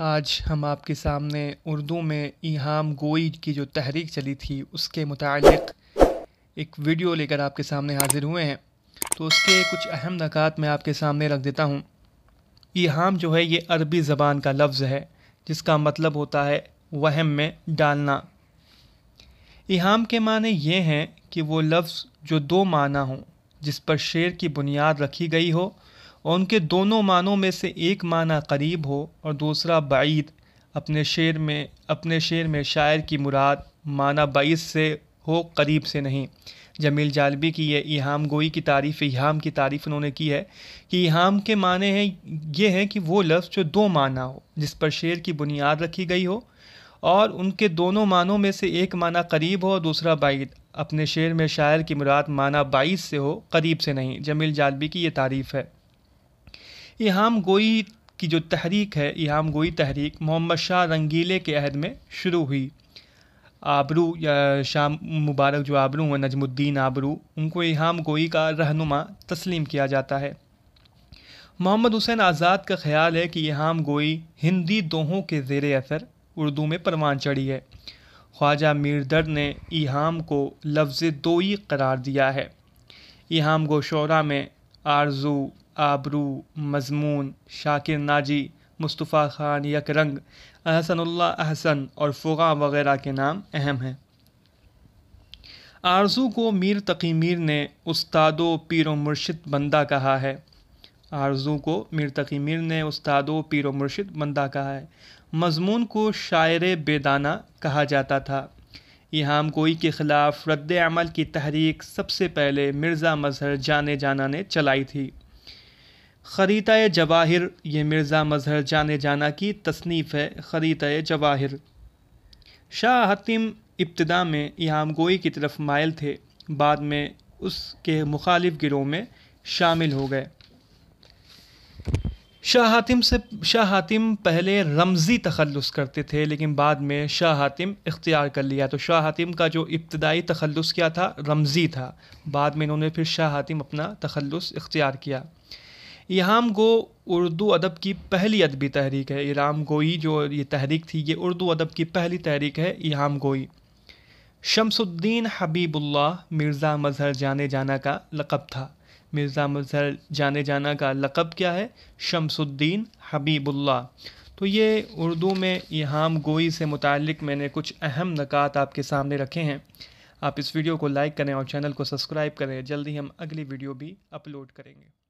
आज हम आपके सामने उर्दू में इहाम गोई की जो तहरीक चली थी उसके मुतक एक वीडियो लेकर आपके सामने हाजिर हुए हैं तो उसके कुछ अहम नकात मैं आपके सामने रख देता हूँ इहाम जो है ये अरबी ज़बान का लफ्ज़ है जिसका मतलब होता है वहम में डालना इहाम के माने ये हैं कि वो लफ्ज़ जो दो माना हों जिस पर शेर की बुनियाद रखी गई हो और उनके दोनों मानों में से एक माना करीब हो और दूसरा बाईद अपने शेर में अपने शेर में शायर की मुराद माना बाईस से हो करीब से नहीं जमील जालबी की यह इहाम गोई की तारीफ़ इहाम की तारीफ़ उन्होंने की है कि इहाम के माने हैं ये हैं कि वो लफ्ज़ जो दो माना हो जिस पर शेर की बुनियाद रखी गई हो और उनके दोनों मानों में से एक माना करीब हो और दूसरा बाईद अपने शेर में शायर की मुराद माना बाईस से हो करीब से नहीं जमील जालबी की ये तारीफ़ है इहाम गोई की जो तहरीक है इहाम गोई तहरीक मोहम्मद शाह रंगीले के अहद में शुरू हुई आबरू या शाह मुबारक जो आबरू हैं नजमुद्दीन आबरू उनको इहाम गोई का रहनुमा तस्लीम किया जाता है मोहम्मद हुसैन आज़ाद का ख्याल है कि इहाम गोई हिंदी दोहों के ज़ेर असर उर्दू में परवान चढ़ी है ख्वाजा मीरदर ने इहाम को लफ्ज़ दोई करार दिया है इहाम गो शरा में आरजू आबरू मजमून शाकिर नाजी मुस्तफ़ा ख़ान रंग अहसनल्ला अहसन और फ़ुगा वगैरह के नाम अहम हैं आरजू को मीर तकी मीर ने उस्तादो पीर मुर्शिद बंदा कहा है आरजू को मीर तकी मीर ने उस्तादो पीर मुर्शिद बंदा कहा है मजमून को शायर बेदाना कहा जाता था इहाम गोई के ख़िलाफ़ रद्द अमल की तहरीक सबसे पहले मिर्ज़ा मजहर जाने जाना ने चलाई थी खरीता जवाहिर ये मिर्ज़ा मजहर जाने जाना की तसनीफ़ है खरीता जवाहिर शाह हतीम इब्तदा में इहाम गोई की तरफ मायल थे बाद में उसके मुखालिफ गिरोह में शामिल हो गए शाह हातिम से शाह हातिम पहले रमज़ी तखलस करते थे लेकिन बाद में शाह हातिम इख्तियार कर लिया तो शाह हातिम का जो इब्तदाई तखलस क्या था रमज़ी था बाद में इन्होंने फिर शाह हातिम अपना तखलस इख्तियार किया इहाम गो उर्दू अदब की पहली अदबी तहरीक है इराम गोई जो ये तहरीक थी ये उर्दू अदब की पहली तहरीक है इहाम गोई शमसुद्दीन हबीबुल्ला मिर्ज़ा मजहर जाने जाना का लक़ब था मिर्ज़ा मजहर जाने जाना का लक़ब क्या है शमसुद्दीन हबीबुल्ला तो ये उर्दू में इहाम गोई से मुतक मैंने कुछ अहम नक़ात आपके सामने रखे हैं आप इस वीडियो को लाइक करें और चैनल को सब्सक्राइब करें जल्दी हम अगली वीडियो भी अपलोड करेंगे